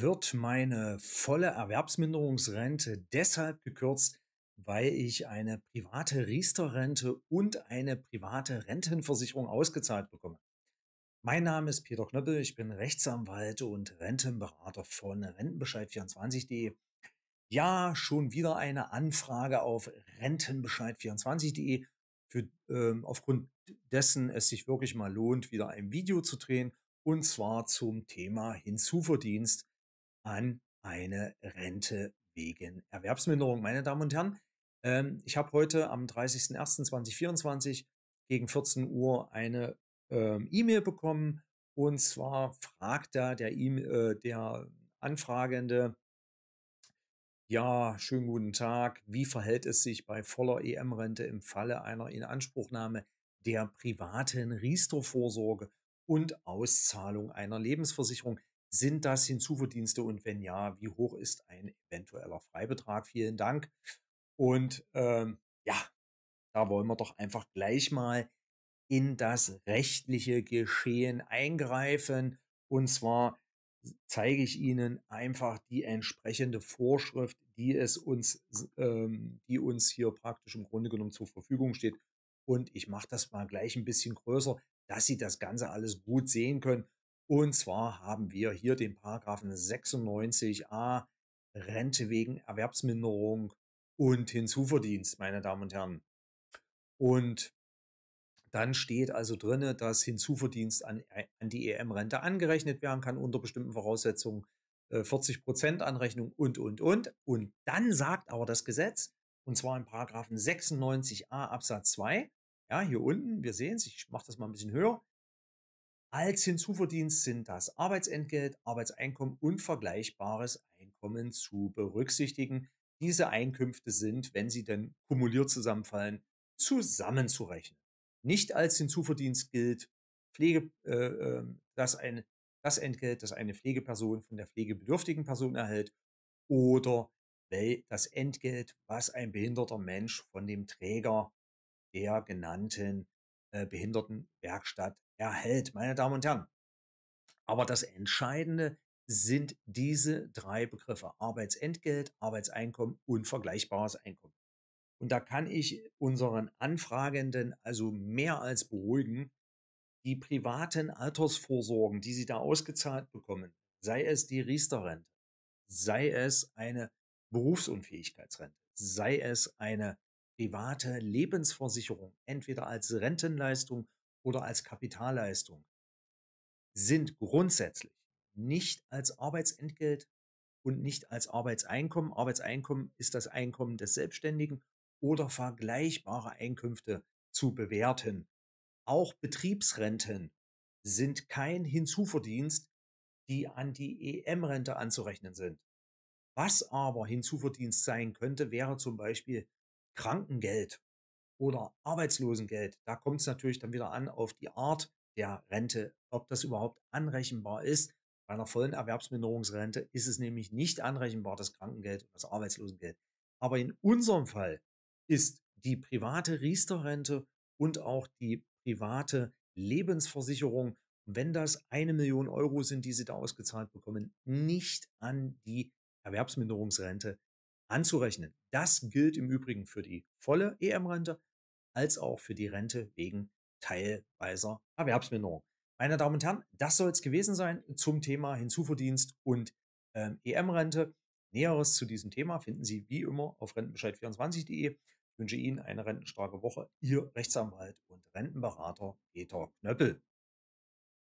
wird meine volle Erwerbsminderungsrente deshalb gekürzt, weil ich eine private Riester-Rente und eine private Rentenversicherung ausgezahlt bekomme. Mein Name ist Peter Knöppel, ich bin Rechtsanwalt und Rentenberater von Rentenbescheid24.de. Ja, schon wieder eine Anfrage auf Rentenbescheid24.de, ähm, aufgrund dessen es sich wirklich mal lohnt, wieder ein Video zu drehen, und zwar zum Thema Hinzuverdienst an eine Rente wegen Erwerbsminderung. Meine Damen und Herren, ähm, ich habe heute am 30.01.2024 gegen 14 Uhr eine ähm, E-Mail bekommen. Und zwar fragt da der, e äh, der Anfragende, ja, schönen guten Tag, wie verhält es sich bei voller EM-Rente im Falle einer Inanspruchnahme der privaten Riester-Vorsorge und Auszahlung einer Lebensversicherung? Sind das Hinzuverdienste und wenn ja, wie hoch ist ein eventueller Freibetrag? Vielen Dank. Und ähm, ja, da wollen wir doch einfach gleich mal in das rechtliche Geschehen eingreifen. Und zwar zeige ich Ihnen einfach die entsprechende Vorschrift, die es uns, ähm, die uns hier praktisch im Grunde genommen zur Verfügung steht. Und ich mache das mal gleich ein bisschen größer, dass Sie das Ganze alles gut sehen können. Und zwar haben wir hier den Paragraphen 96a Rente wegen Erwerbsminderung und Hinzuverdienst, meine Damen und Herren. Und dann steht also drin, dass Hinzuverdienst an, äh, an die EM-Rente angerechnet werden kann unter bestimmten Voraussetzungen, 40 äh, Anrechnung und, und, und. Und dann sagt aber das Gesetz, und zwar in Paragraphen 96a Absatz 2, ja, hier unten, wir sehen es, ich mache das mal ein bisschen höher, als Hinzuverdienst sind das Arbeitsentgelt, Arbeitseinkommen und vergleichbares Einkommen zu berücksichtigen. Diese Einkünfte sind, wenn sie denn kumuliert zusammenfallen, zusammenzurechnen. Nicht als Hinzuverdienst gilt Pflege, äh, ähm, dass ein, das Entgelt, das eine Pflegeperson von der pflegebedürftigen Person erhält oder das Entgelt, was ein behinderter Mensch von dem Träger der genannten äh, Behindertenwerkstatt erhält, meine Damen und Herren. Aber das Entscheidende sind diese drei Begriffe. Arbeitsentgelt, Arbeitseinkommen und vergleichbares Einkommen. Und da kann ich unseren Anfragenden also mehr als beruhigen. Die privaten Altersvorsorgen, die sie da ausgezahlt bekommen, sei es die Riester-Rente, sei es eine Berufsunfähigkeitsrente, sei es eine private Lebensversicherung, entweder als Rentenleistung oder als Kapitalleistung sind grundsätzlich nicht als Arbeitsentgelt und nicht als Arbeitseinkommen. Arbeitseinkommen ist das Einkommen des Selbstständigen oder vergleichbare Einkünfte zu bewerten. Auch Betriebsrenten sind kein Hinzuverdienst, die an die EM-Rente anzurechnen sind. Was aber Hinzuverdienst sein könnte, wäre zum Beispiel Krankengeld oder Arbeitslosengeld. Da kommt es natürlich dann wieder an auf die Art der Rente, ob das überhaupt anrechenbar ist. Bei einer vollen Erwerbsminderungsrente ist es nämlich nicht anrechenbar, das Krankengeld und das Arbeitslosengeld. Aber in unserem Fall ist die private Riester-Rente und auch die private Lebensversicherung, wenn das eine Million Euro sind, die Sie da ausgezahlt bekommen, nicht an die Erwerbsminderungsrente anzurechnen. Das gilt im Übrigen für die volle EM-Rente als auch für die Rente wegen teilweiser Erwerbsminderung. Meine Damen und Herren, das soll es gewesen sein zum Thema Hinzuverdienst und ähm, EM-Rente. Näheres zu diesem Thema finden Sie wie immer auf rentenbescheid24.de. Ich wünsche Ihnen eine rentenstarke Woche. Ihr Rechtsanwalt und Rentenberater Peter Knöppel.